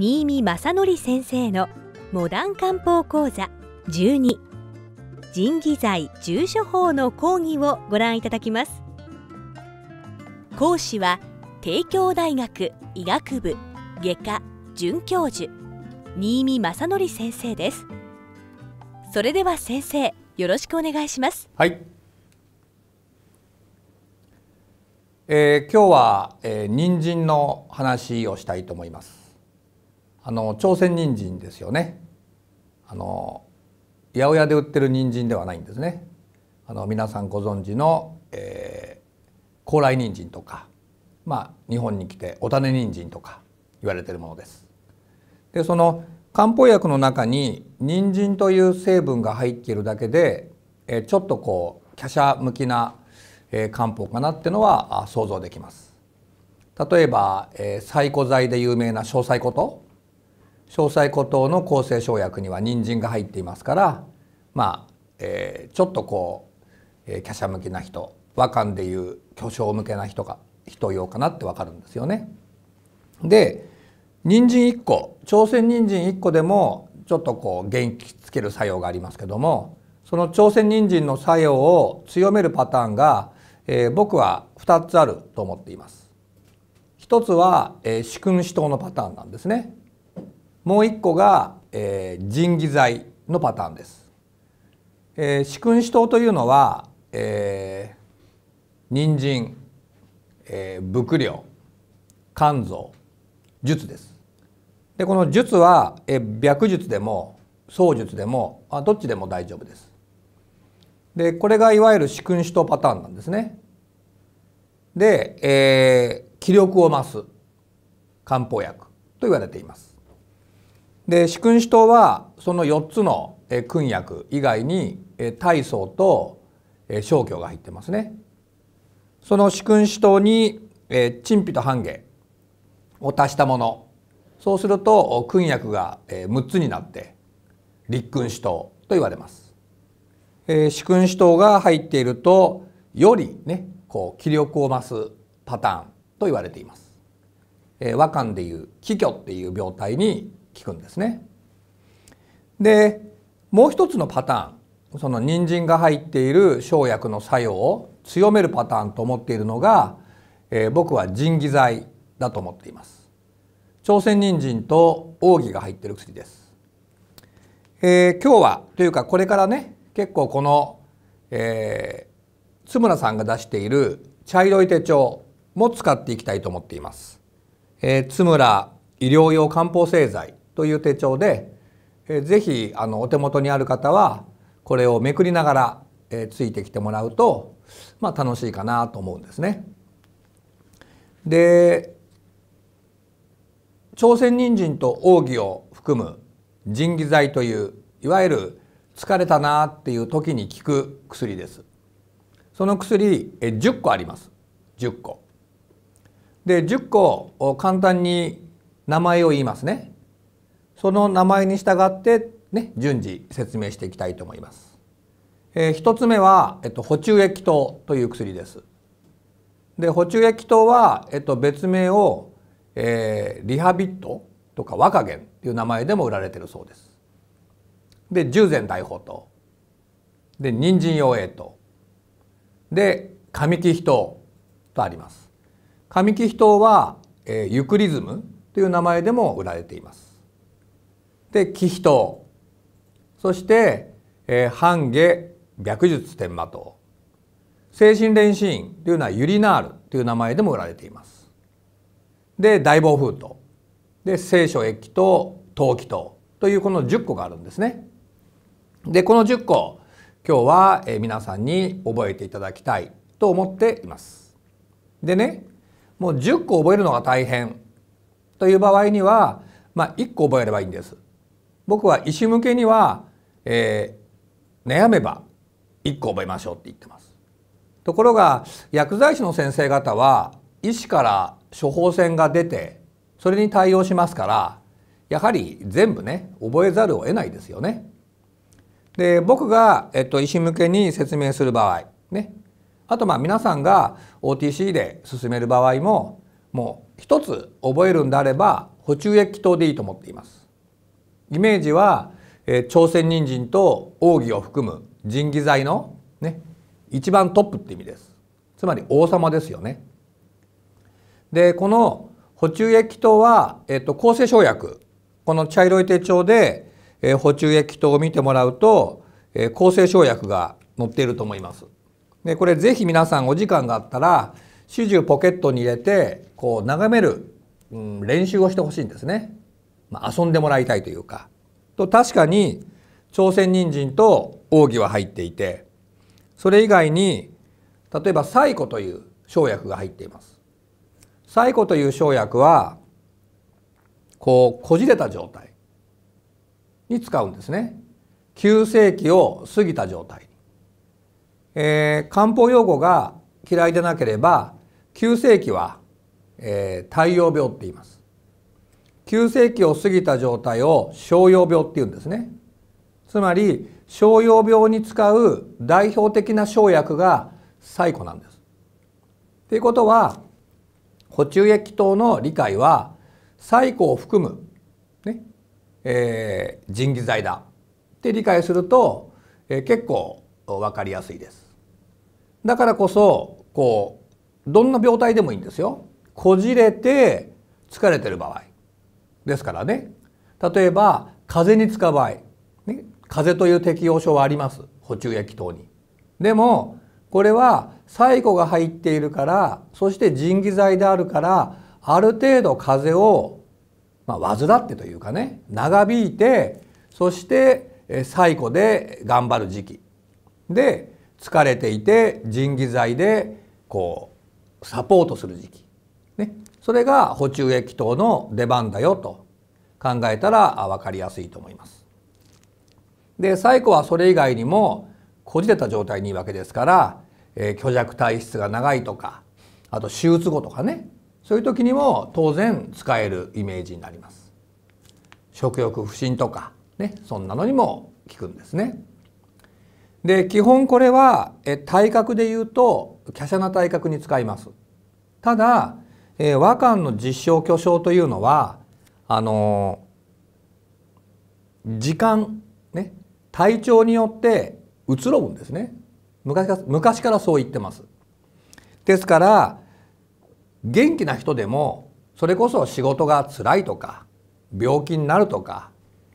新見正則先生のモダン漢方講座12人技剤重処方の講義をご覧いただきます講師は帝京大学医学部外科准教授新見正則先生ですそれでは先生よろしくお願いしますはいえー、今日は、えー、人参の話をしたいと思いますあの朝鮮人参ですよねあの八百屋で売ってる人参ではないんですねあの皆さんご存知の、えー、高麗人参とかまあ日本に来てお種人参とか言われているものですでその漢方薬の中に人参という成分が入っているだけで、えー、ちょっとこう華奢向きな、えー、漢方かなってのはあ想像できます例えば、えー、サイ剤で有名な小サイと詳細孤島の構成生薬には人参が入っていますからまあ、えー、ちょっとこう、えー、華奢向きな人和漢でいう巨匠向けな人が人用かなってわかるんですよね。で人参1個朝鮮人参1個でもちょっとこう元気つける作用がありますけどもその朝鮮人参の作用を強めるパターンが、えー、僕は2つあると思っています。一つは、えー、主君主党のパターンなんですね。もう一個が、えー、人義罪のパターンです。えー、四君子党というのは、えー、人参、えー、仏領肝臓術です。でこの術は、えー、白術でも僧術でもあどっちでも大丈夫です。でこれがいわゆる四君子党パターンなんですね。で、えー、気力を増す漢方薬と言われています。で四君子党はその4つの君役以外に大層と消去が入ってますね。その四君子党に陳皮と半下を足したものそうすると君役が6つになって立君子党と言われます。四君子党が入っているとよりねこう気力を増すパターンと言われています。和漢でいう気虚っていう病態に聞くんですね。でもう一つのパターンその人参が入っている生薬の作用を強めるパターンと思っているのが、えー、僕はジン剤だと思っています。朝鮮人参と奥義が入っている薬です。えー、今日はというかこれからね結構この、えー、津村さんが出している茶色い手帳も使っていきたいと思っています。えー、津村医療用漢方製剤という手帳で、えー、ぜひあのお手元にある方はこれをめくりながら、えー、ついてきてもらうと、まあ、楽しいかなと思うんですね。で朝鮮人参と奥義を含む腎偽剤といういわゆる疲れたなっていう時に効く薬です。その薬え10個あります。10個。で10個簡単に名前を言いますね。その名前に従ってね順次説明していきたいと思います。えー、一つ目は、えっと、補中液糖という薬です。で補中液糖は、えっと、別名を、えー、リハビットとか若元という名前でも売られてるそうです。で従前大砲糖で人参用栄糖で上木糖とあります。上木糖は、えー、ユクリズムという名前でも売られています。で飛筆そして、えー、半下白術天魔刀精神錬心というのはユリナールという名前でも売られていますで大暴風刀で聖書液と陶器刀というこの10個があるんですねでこの10個今日は皆さんに覚えていただきたいと思っていますでねもう10個覚えるのが大変という場合には、まあ、1個覚えればいいんです僕は医師向けには、えー、悩めば1個覚えましょうって言ってます。ところが薬剤師の先生方は医師から処方箋が出てそれに対応しますからやはり全部ね覚えざるを得ないですよね。で僕が、えっと、医師向けに説明する場合ねあとまあ皆さんが OTC で進める場合ももう一つ覚えるんであれば補充液糖でいいと思っています。イメージは、えー、朝鮮人参と奥義を含む仁義剤のね一番トップって意味ですつまり王様ですよねでこの補中液糖は、えーと、厚生省薬この茶色い手帳で、えー、補中液糖を見てもらうと、えー、厚生省薬が載っていると思いますでこれぜひ皆さんお時間があったら始終ポケットに入れてこう眺める、うん、練習をしてほしいんですねまあ、遊んでもらいたいというかと確かに朝鮮人参と奥義は入っていてそれ以外に例えば西湖という生薬が入っています西湖という生薬はこうこじれた状態に使うんですね急性期を過ぎた状態、えー、漢方用語が嫌いでなければ急性期は、えー、太陽病って言います急性期を過ぎた状態を小用病っていうんですねつまり小用病に使う代表的な生薬が最古なんです。ということは補中液等の理解は最古を含む、ねえー、人気剤だって理解すると、えー、結構分かりやすいです。だからこそこうどんな病態でもいいんですよ。こじれて疲れてる場合ですからね例えば風邪に使う場合、ね、風邪という適応症はあります補充液等に。でもこれは細胞が入っているからそして腎偽剤であるからある程度風邪を、まあ、患ってというかね長引いてそして細胞で頑張る時期で疲れていて腎偽剤でこうサポートする時期それが補充液等の出番だよと考えたら分かりやすいと思います。で最後はそれ以外にもこじれた状態にいいわけですから、えー、虚弱体質が長いとかあと手術後とかねそういう時にも当然使えるイメージになります。食欲不振とかねそんなのにも効くんですね。で基本これはえ体格で言うと華奢な体格に使います。ただえー、和漢の実証巨匠というのはあのー、時間ね体調によって移ろうんですね昔から昔からそう言ってます。ですから元気な人でもそれこそ仕事が辛いとか病気になるとか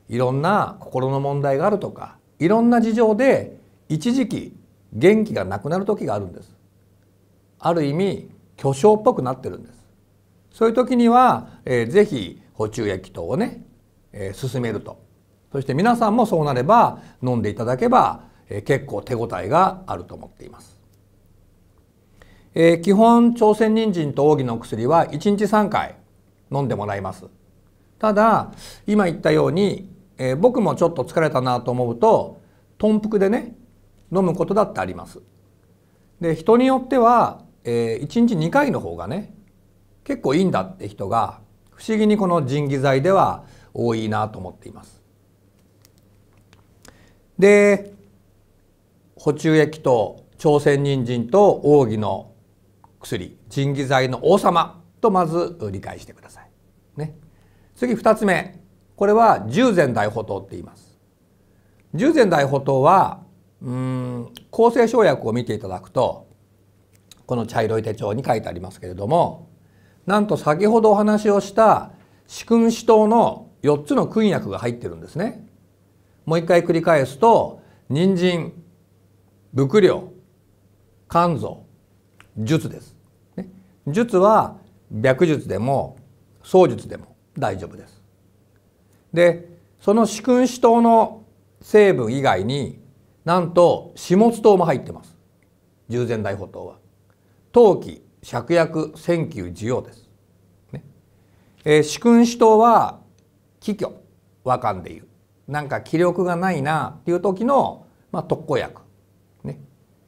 いろんな心の問題があるとかいろんな事情で一時期元気がなくなる時があるんです。ある意味巨匠っぽくなってるんです。そういう時には、えー、ぜひ補充液等をね、えー、進めるとそして皆さんもそうなれば飲んでいただけば、えー、結構手応えがあると思っています、えー、基本朝鮮人参と扇の薬は1日3回飲んでもらいますただ今言ったように、えー、僕もちょっと疲れたなと思うと豚腹でね飲むことだってありますで人によっては、えー、1日2回の方がね結構いいんだって人が不思議にこの人技剤では多いなと思っています。で補充液と朝鮮人参と奥義の薬人技剤の王様とまず理解してください。ね、次2つ目これは十禅大補湯って言います。十禅大補湯はうん厚生生薬を見ていただくとこの茶色い手帳に書いてありますけれどもなんと先ほどお話をした四君子党の4つの君薬が入ってるんですね。もう一回繰り返すと人参仏量肝臓術です。ね、術は白術でも創術でも大丈夫です。でその四君子の成分以外になんと下津糖も入ってます従前大補糖は。陶器芍薬選球需要です。ねえー、主君主党は気虚和漢でいうなんか気力がないなっていう時の、まあ、特効薬、ね、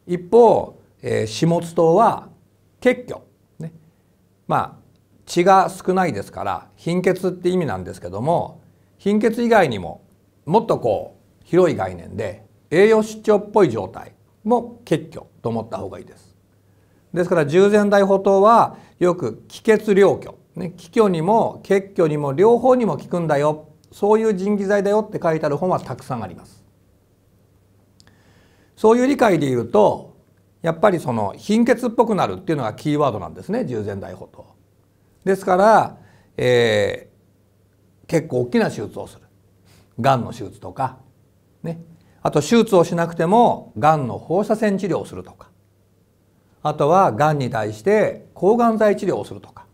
一方、えー、下津党は血虚、ね、まあ血が少ないですから貧血って意味なんですけども貧血以外にももっとこう広い概念で栄養失調っぽい状態も血虚と思った方がいいです。ですから従前大法灯はよく気血両虚、ね、気虚にも血虚にも両方にも効くんだよそういう人気剤だよって書いてある本はたくさんあります。そういう理解で言うとやっぱりその貧血っぽくなるっていうのがキーワードなんですね従前大法灯。ですから、えー、結構大きな手術をする。がんの手術とか、ね、あと手術をしなくてもがんの放射線治療をするとかあとはがんに対して抗がん剤治療をするとか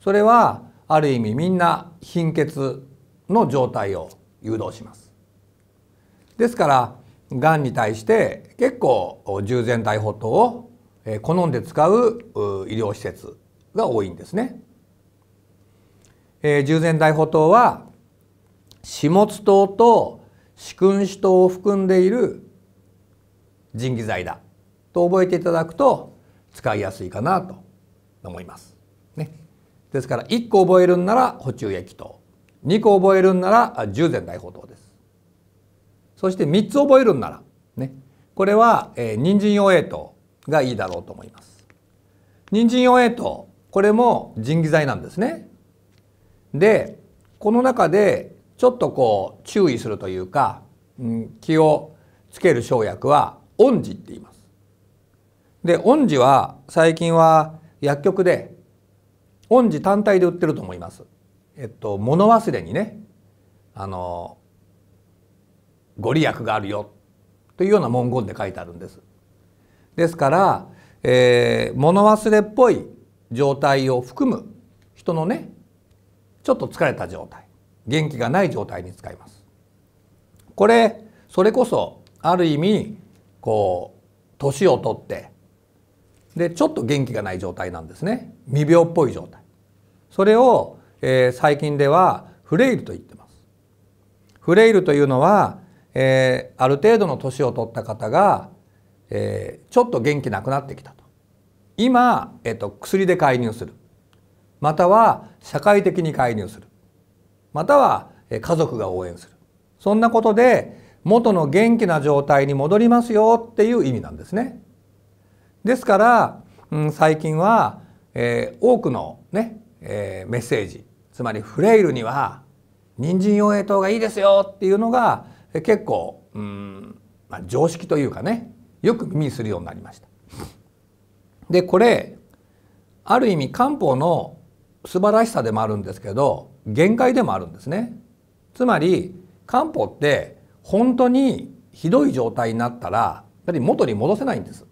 それはある意味みんな貧血の状態を誘導します。ですからがんに対して結構従前体ホットを好んで使う医療施設が多いんですね。従前大補糖は始末糖と四君子糖を含んでいる腎気剤だと覚えていただくと使いやすいかなと思います。ね、ですから1個覚えるんなら補中液糖2個覚えるんなら従前大法糖です。そして3つ覚えるんなら、ね、これは、えー、人参用栄糖がいいだろうと思います。人参用栄糖これも腎気剤なんですね。でこの中でちょっとこう注意するというか、うん、気をつける生薬は恩字って言います。で恩寺は最近は薬局で恩寺単体で売ってると思います。えっと物忘れにねあのご利益があるよというような文言で書いてあるんです。ですから、えー、物忘れっぽい状態を含む人のねちょっと疲れた状態元気がない状態に使います。これそれこそある意味こう年を取ってでちょっと元気がない状態なんですね未病っぽい状態それを、えー、最近ではフレイルと言ってますフレイルというのは、えー、ある程度の年を取った方が、えー、ちょっと元気なくなってきたと今、えっと、薬で介入するまたは社会的に介入するまたは、え家族が応援するそんなことで元の元気な状態に戻りますよっていう意味なんですね。ですから、うん、最近は、えー、多くのね、えー、メッセージつまりフレイルには人参養栄糖がいいですよっていうのが結構、うんまあ、常識というかねよく耳にするようになりました。でこれある意味漢方の素晴らしさでもあるんですけど限界でもあるんですね。つまり漢方って本当にひどい状態になったらやっぱり元に戻せないんです。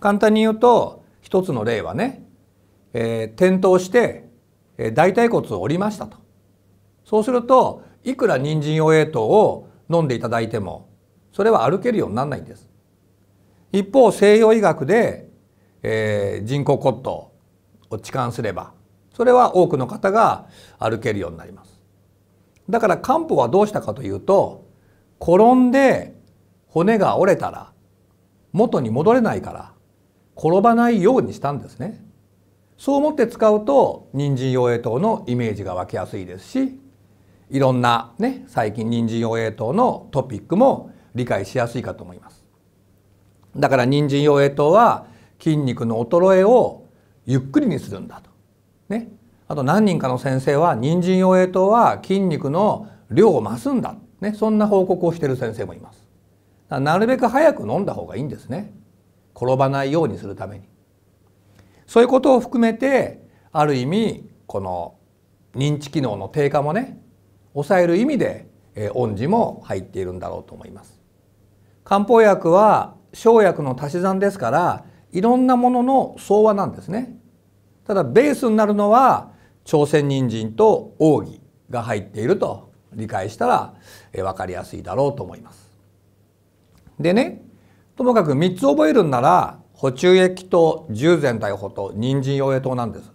簡単に言うと一つの例はね、えー、転倒して、えー、大腿骨を折りましたとそうするといくら人参用栄糖を飲んでいただいてもそれは歩けるようにならないんです一方西洋医学で、えー、人工骨頭を置換すればそれは多くの方が歩けるようになりますだから漢方はどうしたかというと転んで骨が折れたら元に戻れないから転ばないようにしたんですねそう思って使うと人参養栄糖のイメージが湧きやすいですしいろんなね最近人参養栄糖のトピックも理解しやすいかと思いますだから人参養栄糖は筋肉の衰えをゆっくりにするんだとねあと何人かの先生は人参養栄糖は筋肉の量を増すんだ、ね、そんな報告をしてる先生もいますなるべく早く飲んだ方がいいんですね転ばないようにするためにそういうことを含めてある意味この認知機能の低下もね抑える意味で、え恩師も入っているんだろうと思います。漢方薬は生薬の足し算ですからいろんなものの総和なんですね。ただベースになるのは朝鮮人参と奥義が入っていると理解したら、え分かりやすいだろうと思います。でねともかく3つ覚えるんなら補中液と従前大法と人参用栄糖なんです。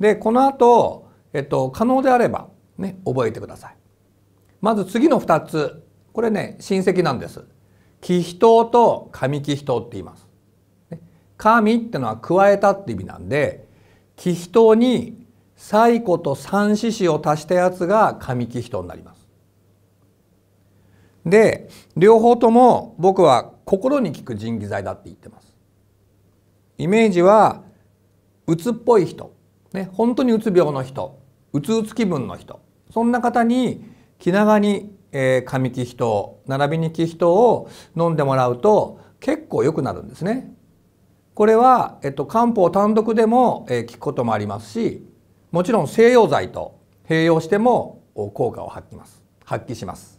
でこの後、えっと可能であればね覚えてください。まず次の2つこれね親戚なんです。気比糖と神気比糖って言います。神ってのは加えたって意味なんで気比糖に最古と三四子を足したやつが神気比糖になります。で両方とも僕は心に効く人技剤だって言ってますイメージはうつっぽい人、ね、本当にうつ病の人うつうつ気分の人そんな方に気長に、えー、上気人並びに気人を飲んでもらうと結構良くなるんですねこれは、えっと、漢方単独でも、え効くこともありますしもちろん西洋剤と併用しても効果を発揮ます発揮します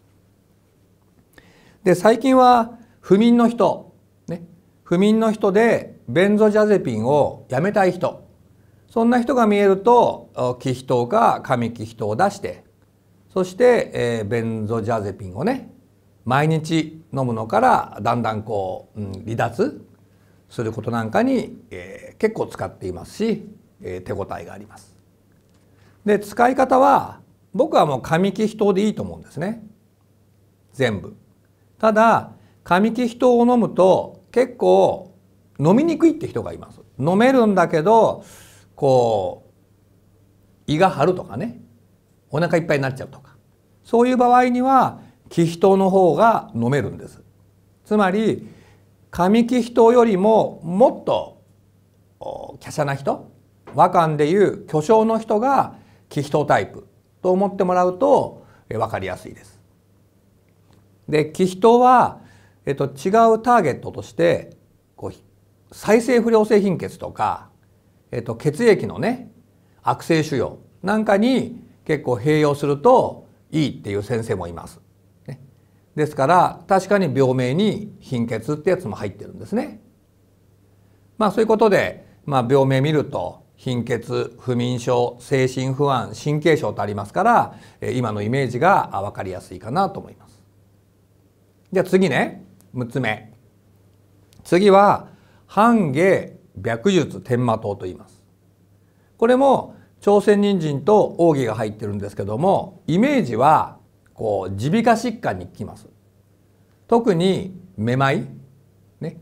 で最近は不眠の人、ね、不眠の人でベンゾジャゼピンをやめたい人そんな人が見えると気皮糖か紙気皮糖を出してそして、えー、ベンゾジャゼピンをね毎日飲むのからだんだんこう、うん、離脱することなんかに、えー、結構使っていますし、えー、手応えがあります。で使い方は僕はもう紙気皮でいいと思うんですね全部。ただ紙木人を飲むと結構飲みにくいって人がいます飲めるんだけどこう胃が張るとかねお腹いっぱいになっちゃうとかそういう場合には気人の方が飲めるんですつまり上木人よりももっと華奢な人和漢でいう巨匠の人が気人タイプと思ってもらうと分かりやすいですで気ヒは、えっと、違うターゲットとしてこう再生不良性貧血とか、えっと、血液のね悪性腫瘍なんかに結構併用するといいっていう先生もいます。ね、ですから確かに病名に貧血ってやつも入ってるんですね。まあそういうことで、まあ、病名見ると貧血不眠症精神不安神経症とありますから今のイメージが分かりやすいかなと思います。じゃあ次ね、6つ目。次は、半下白術天魔刀と言います。これも朝鮮人参と奥義が入ってるんですけども、イメージは、こう、耳鼻科疾患に効きます。特に、めまい。ね。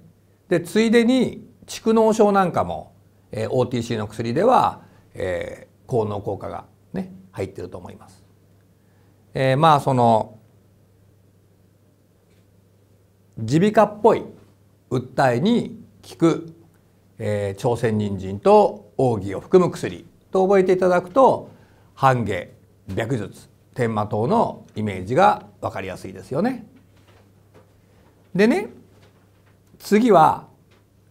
で、ついでに、蓄膿症なんかも、えー、OTC の薬では、えー、効能効果がね、入ってると思います。えー、まあその耳鼻科っぽい訴えに効く、えー、朝鮮人参と奥義を含む薬と覚えていただくと半夏白術天魔刀のイメージが分かりやすいですよね。でね次は、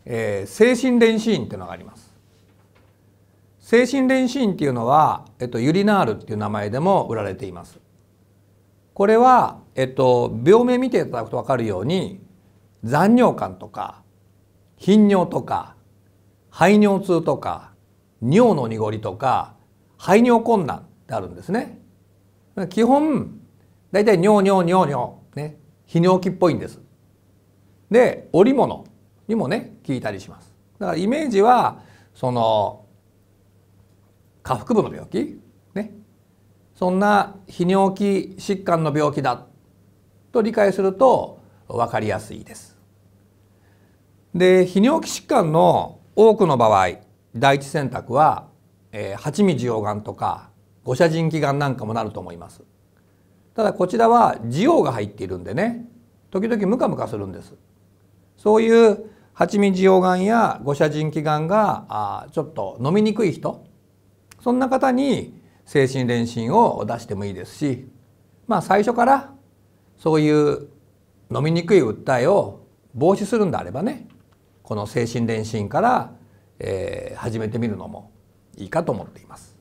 えー、精神練習院っていうのがあります。精神練習院っていうのは、えっと、ユリナールっていう名前でも売られています。これは、えっと、病名見ていただくと分かるように残尿感とか頻尿とか排尿痛とか尿の濁りとか排尿困難ってあるんですね。基本大体尿尿尿尿ね泌尿器っぽいんです。で織物にもね効いたりします。だからイメージはその下腹部の病気そんな泌尿器疾患の病気だと理解すると分かりやすいです。で泌尿器疾患の多くの場合第一選択は、えー、八味地黄がんとか五射腎気がんなんかもなると思います。ただこちらは地黄が入っているんでね時々ムカムカするんです。そういう八味地黄がんや五射腎気がんがあちょっと飲みにくい人そんな方に精神練習を出してもいいですしまあ最初からそういう飲みにくい訴えを防止するんであればねこの精神練習から、えー、始めてみるのもいいかと思っています。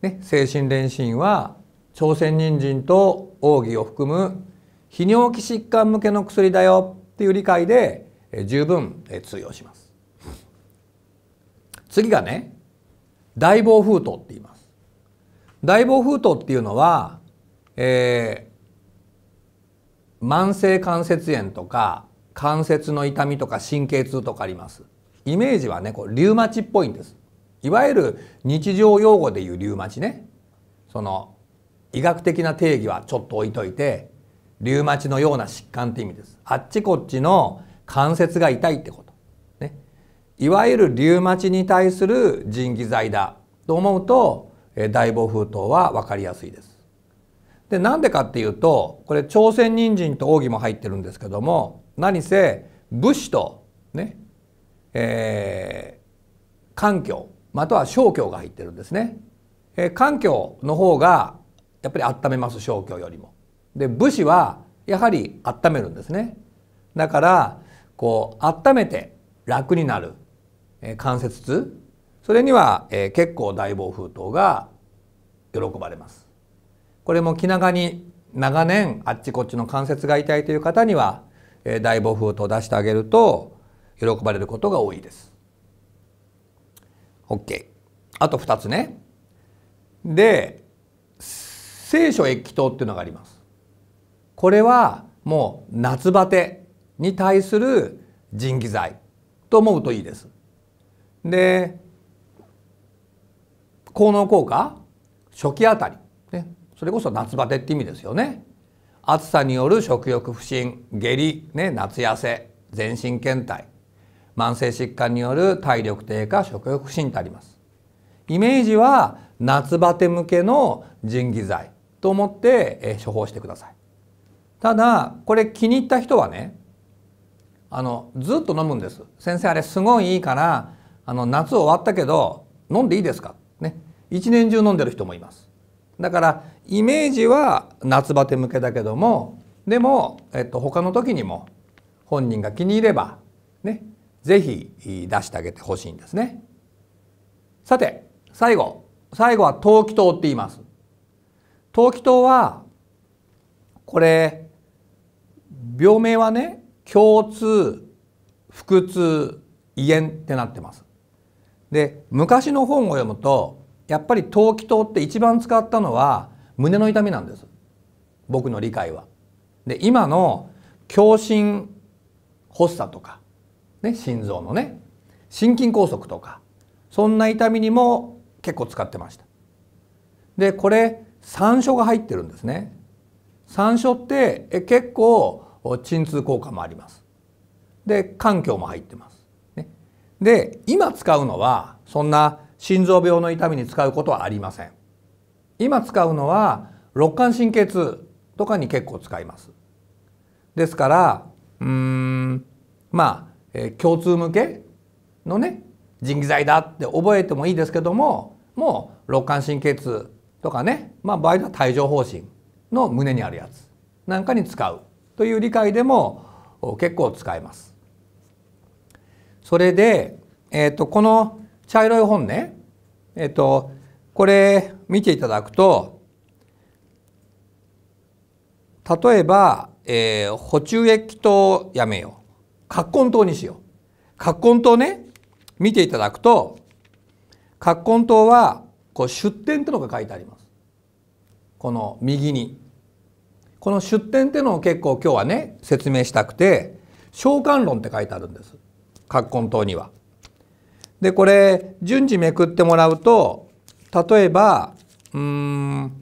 ね、精神練習は朝鮮人参と奥義を含む泌尿器疾患向けの薬だよっていう理解で十分通用します。次がね大暴封筒って言います。大暴封筒っていうのは、えー、慢性関節炎とか関節の痛みとか神経痛とかあります。イメージはねこうリウマチっぽいんです。いわゆる日常用語でいうリウマチねその医学的な定義はちょっと置いといてリウマチのような疾患って意味です。あっちこっちの関節が痛いってこと。いわゆるリウマチに対する腎偽剤だと思うと大暴風筒は分かりやすいです。でなんでかっていうとこれ朝鮮人参と奥義も入ってるんですけども何せ武士とねえー、環境または小教が入ってるんですね。えー、環境の方がやっぱり温めます小教よりも。で武士はやはり温めるんですね。だからこう温めて楽になる関節痛それには、え結構大暴風筒が喜ばれますこれも気長に長年あっちこっちの関節が痛いという方には、え大暴風筒を出してあげると喜ばれることが多いです OK あと2つねで聖書液糖っていうのがありますこれはもう夏バテに対する腎気剤と思うといいですで効能効果初期あたり、ね、それこそ夏バテって意味ですよね暑さによる食欲不振下痢、ね、夏痩せ全身倦怠慢性疾患による体力低下食欲不振とありますイメージは夏バテ向けの腎偽剤と思って処方してくださいただこれ気に入った人はねあのずっと飲むんです先生あれすごいいいからあの夏終わったけど飲んでいいですかね一年中飲んでる人もいますだからイメージは夏バテ向けだけどもでも、えっと、他の時にも本人が気に入ればねぜひ出してあげてほしいんですねさて最後最後は投気筒って言います投気筒はこれ病名はね共通腹痛胃炎ってなってますで昔の本を読むとやっぱり投機刀って一番使ったのは胸の痛みなんです僕の理解は。で今の狭心発作とか、ね、心臓のね心筋梗塞とかそんな痛みにも結構使ってました。でこれ山椒が入ってるんですね。山椒って結構鎮痛効果もあります。で環境も入ってます。で今使うのはそんな心臓病の痛みに使うことはありません今使うのは肋間神経痛とかに結構使いますですからうーんまあ、えー、共通向けのね腎気剤だって覚えてもいいですけどももう肋間神経痛とかね、まあ、場合では帯状疱疹の胸にあるやつなんかに使うという理解でも結構使えます。それで、えーと、この茶色い本ね、えーと、これ見ていただくと例えば、えー、補中液糖やめよう葛根糖にしよう葛根糖ね見ていただくと葛根糖はこう出典ってのが書いてありますこの右にこの出典ってのを結構今日はね説明したくて「召喚論」って書いてあるんです葛根湯には。でこれ順次めくってもらうと例えばうん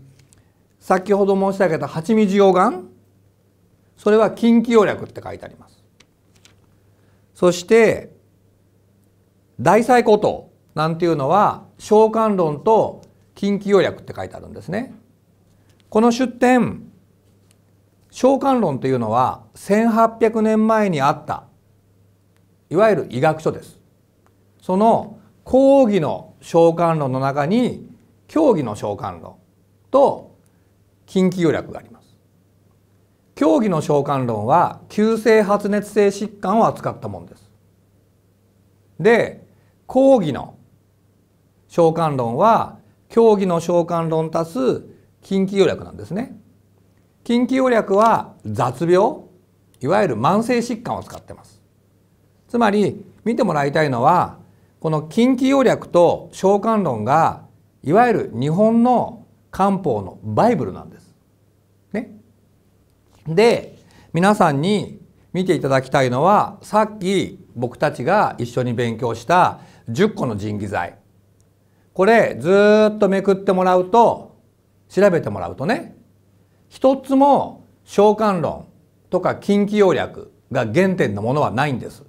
先ほど申し上げた蜂蜜溶岩それは近畿要略って書いてあります。そして大西古島なんていうのは召喚論と近畿要略って書いてあるんですね。この出典召喚論というのは1800年前にあったいわゆる医学書ですその講義の召喚論の中に教義の召喚論と近畿要略があります教義の召喚論は急性発熱性疾患を扱ったものですで講義の召喚論は教義の召喚論足す近畿要略なんですね近畿予略は雑病いわゆる慢性疾患を使ってますつまり見てもらいたいのはこの近畿要略と召喚論がいわゆる日本の漢方のバイブルなんです。ね、で皆さんに見ていただきたいのはさっき僕たちが一緒に勉強した10個の神器剤これずっとめくってもらうと調べてもらうとね一つも召喚論とか近畿要略が原点のものはないんです。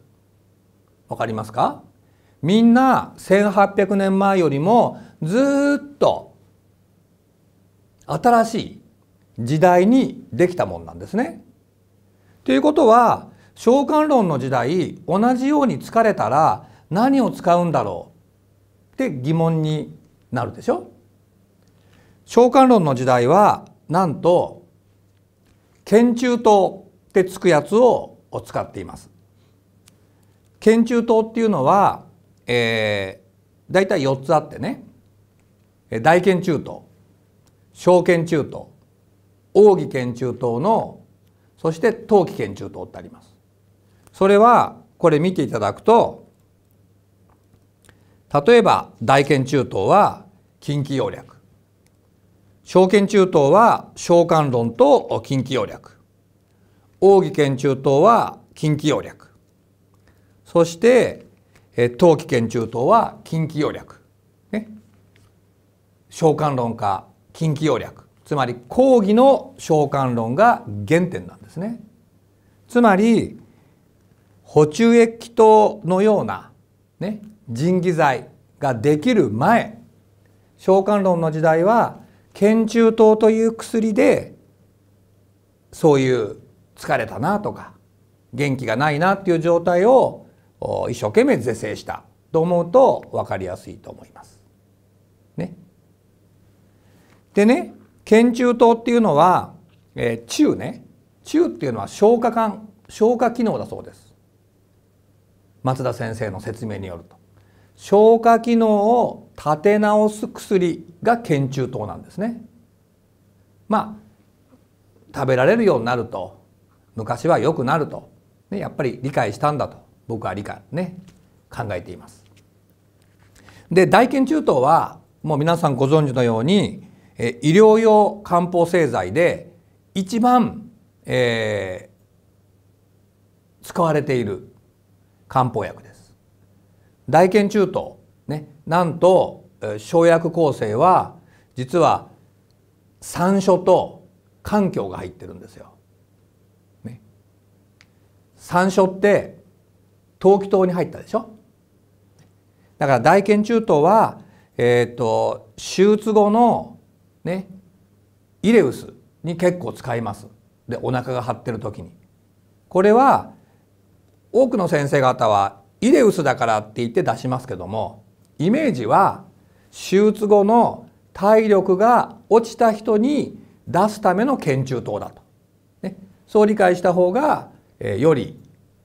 わかりますかみんな1800年前よりもずっと新しい時代にできたもんなんですね。ということは召喚論の時代同じように疲れたら何を使うんだろうって疑問になるでしょ召喚論の時代はなんと「拳中刀」ってつくやつを使っています。県中党っていうのは、えー、大体4つあってね大県中党小県中党奥義県中党のそして当季県中党ってあります。それはこれ見ていただくと例えば大県中東は近畿要略小県中東は小関論と近畿要略奥義県中東は近畿要略そして、えー、冬季研中等は近畿要略、ね、召喚論か近畿要略つまり講義の召喚論が原点なんですね。つまり補中益等のような、ね、人技罪ができる前召喚論の時代は研中糖という薬でそういう疲れたなとか元気がないなっていう状態を一生懸命是正したと思うと分かりやすいと思います。ね、でね研中灯っていうのは、えー、中ね中っていうのは消化管消化機能だそうです。松田先生の説明によると消化機能を立て直す薬が研中糖なんですね。まあ食べられるようになると昔は良くなると、ね、やっぱり理解したんだと僕は理解ね考えています。で大腱中等はもう皆さんご存知のように医療用漢方製剤で一番、えー、使われている漢方薬です。大腱中等ねなんと生薬構成は実は山椒と環境が入ってるんですよ。ね、山椒って投機党に入ったでしょだから大研中東は、えーと、手術後の、ね、イレウスに結構使いますでお腹が張ってる時にこれは多くの先生方はイレウスだからって言って出しますけどもイメージは手術後の体力が落ちた人に出すための研中等だと、ね、そう理解した方が、えー、より、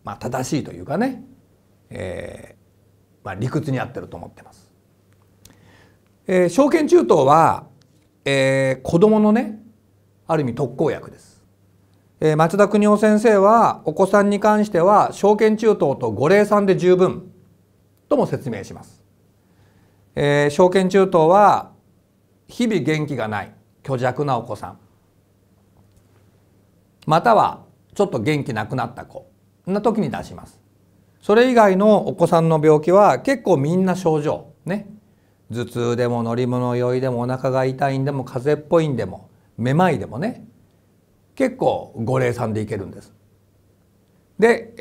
まあ、正しいというかねえー、まあ、理屈に合ってると思ってます。えー、証券中東は、えー、子供のねある意味特効薬です。えー、松田邦夫先生はお子さんに関しては証券中東と五霊三で十分とも説明します。えー、証券中東は日々元気がない虚弱なお子さんまたはちょっと元気なくなった子な時に出しますそれ以外のお子さんの病気は結構みんな症状ね頭痛でも乗り物酔いでもお腹が痛いんでも風邪っぽいんでもめまいでもね結構五苓散でいけるんです。で、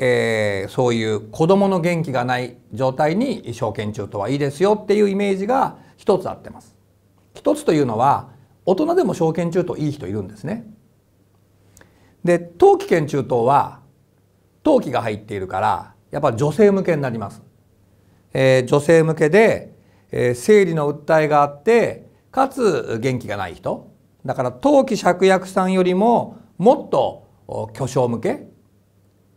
えー、そういう子どもの元気がない状態に小腱中とはいいですよっていうイメージが一つあってます。一つというのは大人でも小腱中といい人いるんですね。で冬季腱中糖は冬季が入っているからやっぱ女性向けになります。えー、女性向けで、えー、生理の訴えがあってかつ元気がない人だから当期芍薬さんよりももっと巨匠向け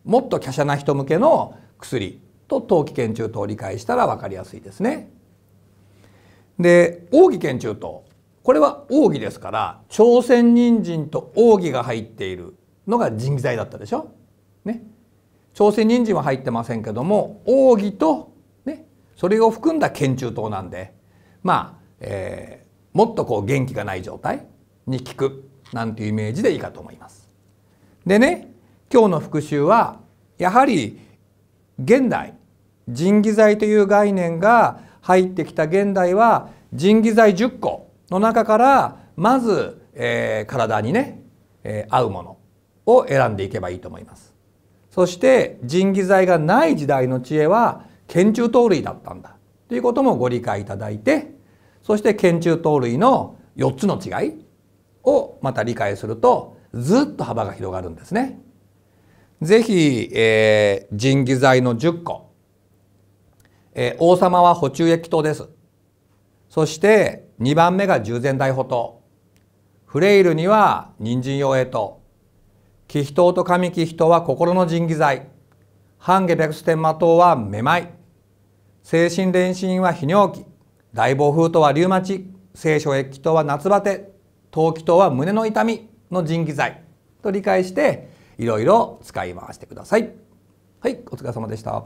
もっと華奢な人向けの薬と当期研中糖を理解したら分かりやすいですね。で奥義研中糖これは奥義ですから朝鮮人参と奥義が入っているのが人材だったでしょ。ね、朝鮮人参は入ってませんけども奥義と、ね、それを含んだ研中刀なんでまあ、えー、もっとこう元気がない状態に効くなんていうイメージでいいかと思います。でね今日の復習はやはり現代仁義剤という概念が入ってきた現代は仁義剤10個の中からまず、えー、体にね、えー、合うものを選んでいけばいいと思います。そして人技材がない時代の知恵は拳銃盗塁だったんだということもご理解いただいてそして拳銃盗塁の4つの違いをまた理解するとずっと幅が広がるんですね。ぜひ、えー、人技材の10個、えー、王様は補中益党ですそして2番目が従前大補刀フレイルには人参用栄刀気人と神気人は心の人義剤。半下テ天魔糖はめまい。精神連心は泌尿器。大暴風とはリウマチ。聖書液とは夏バテ。陶器とは胸の痛みの神義剤と理解して、いろいろ使い回してください。はい、お疲れ様でした。